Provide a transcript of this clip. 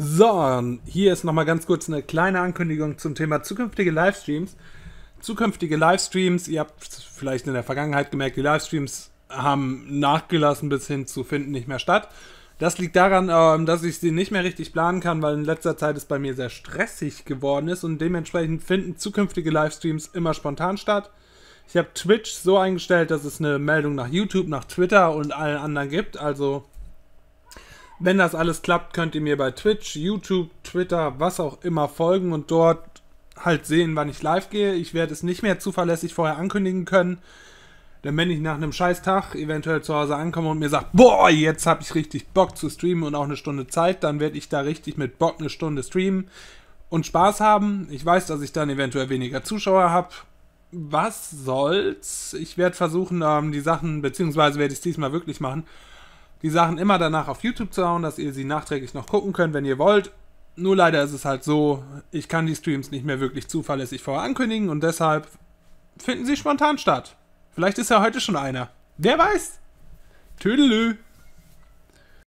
So, hier ist nochmal ganz kurz eine kleine Ankündigung zum Thema zukünftige Livestreams. Zukünftige Livestreams, ihr habt vielleicht in der Vergangenheit gemerkt, die Livestreams haben nachgelassen bis hin zu finden nicht mehr statt. Das liegt daran, ähm, dass ich sie nicht mehr richtig planen kann, weil in letzter Zeit es bei mir sehr stressig geworden ist und dementsprechend finden zukünftige Livestreams immer spontan statt. Ich habe Twitch so eingestellt, dass es eine Meldung nach YouTube, nach Twitter und allen anderen gibt. Also wenn das alles klappt, könnt ihr mir bei Twitch, YouTube, Twitter, was auch immer folgen und dort halt sehen, wann ich live gehe. Ich werde es nicht mehr zuverlässig vorher ankündigen können. Denn wenn ich nach einem Scheißtag eventuell zu Hause ankomme und mir sagt, boah, jetzt habe ich richtig Bock zu streamen und auch eine Stunde Zeit, dann werde ich da richtig mit Bock eine Stunde streamen und Spaß haben. Ich weiß, dass ich dann eventuell weniger Zuschauer habe. Was soll's? Ich werde versuchen, ähm, die Sachen, beziehungsweise werde ich es diesmal wirklich machen, die Sachen immer danach auf YouTube zu hauen, dass ihr sie nachträglich noch gucken könnt, wenn ihr wollt. Nur leider ist es halt so, ich kann die Streams nicht mehr wirklich zuverlässig vorher ankündigen und deshalb finden sie spontan statt. Vielleicht ist ja heute schon einer. Wer weiß? Tüdelü.